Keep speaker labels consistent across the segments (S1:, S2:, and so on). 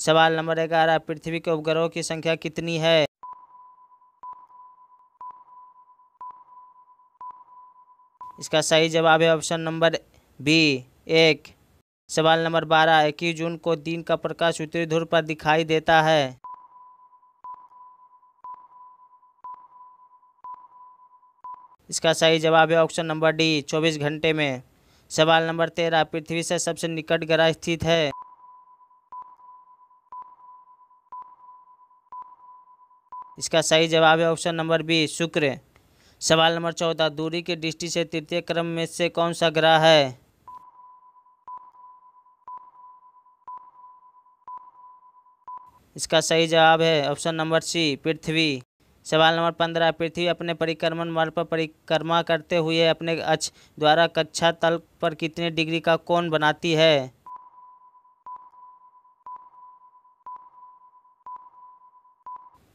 S1: सवाल नंबर ग्यारह पृथ्वी के उपग्रहों की संख्या कितनी है इसका सही जवाब है ऑप्शन नंबर बी एक सवाल नंबर बारह इक्कीस जून को दिन का प्रकाश उत्तरी ध्रुव पर दिखाई देता है इसका सही जवाब है ऑप्शन नंबर डी चौबीस घंटे में सवाल नंबर तेरह पृथ्वी से सबसे निकट ग्रह स्थित है इसका सही जवाब है ऑप्शन नंबर बी शुक्र सवाल नंबर चौदह दूरी की दृष्टि से तृतीय क्रम में से कौन सा ग्रह है इसका सही जवाब है ऑप्शन नंबर सी पृथ्वी सवाल नंबर पंद्रह पृथ्वी अपने परिक्रमण मार्ग पर परिक्रमा करते हुए अपने अक्ष द्वारा कक्षा तल पर कितने डिग्री का कोण बनाती है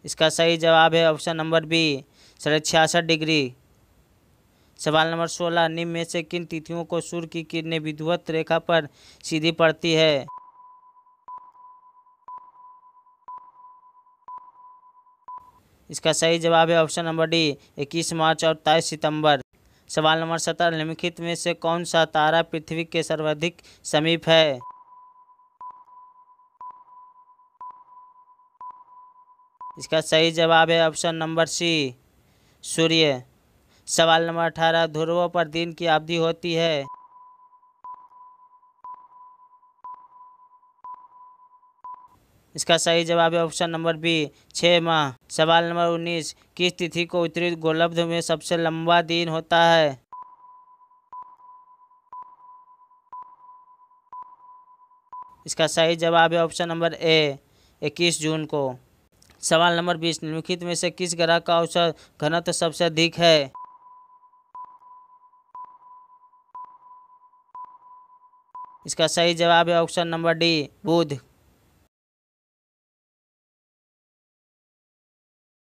S1: इसका सही जवाब है ऑप्शन नंबर बी साढ़े छियासठ डिग्री सवाल नंबर सोलह निम्न में से किन तिथियों को सूर्य की किरणें विधिवत रेखा पर सीधी पड़ती है इसका सही जवाब है ऑप्शन नंबर डी इक्कीस मार्च और तेईस सितंबर सवाल नंबर सत्रह निम्नलिखित में से कौन सा तारा पृथ्वी के सर्वाधिक समीप है इसका सही जवाब है ऑप्शन नंबर सी सूर्य सवाल नंबर अठारह ध्रुवों पर दिन की अवधि होती है इसका सही जवाब है ऑप्शन नंबर बी छः माह सवाल नंबर उन्नीस किस तिथि को उत्तरी गोलब्ध में सबसे लंबा दिन होता है इसका सही जवाब है ऑप्शन नंबर ए इक्कीस जून को सवाल नंबर बीस निम्नलिखित में से किस ग्रह का औसत घनत्व सबसे अधिक है इसका सही जवाब है ऑप्शन नंबर डी बुध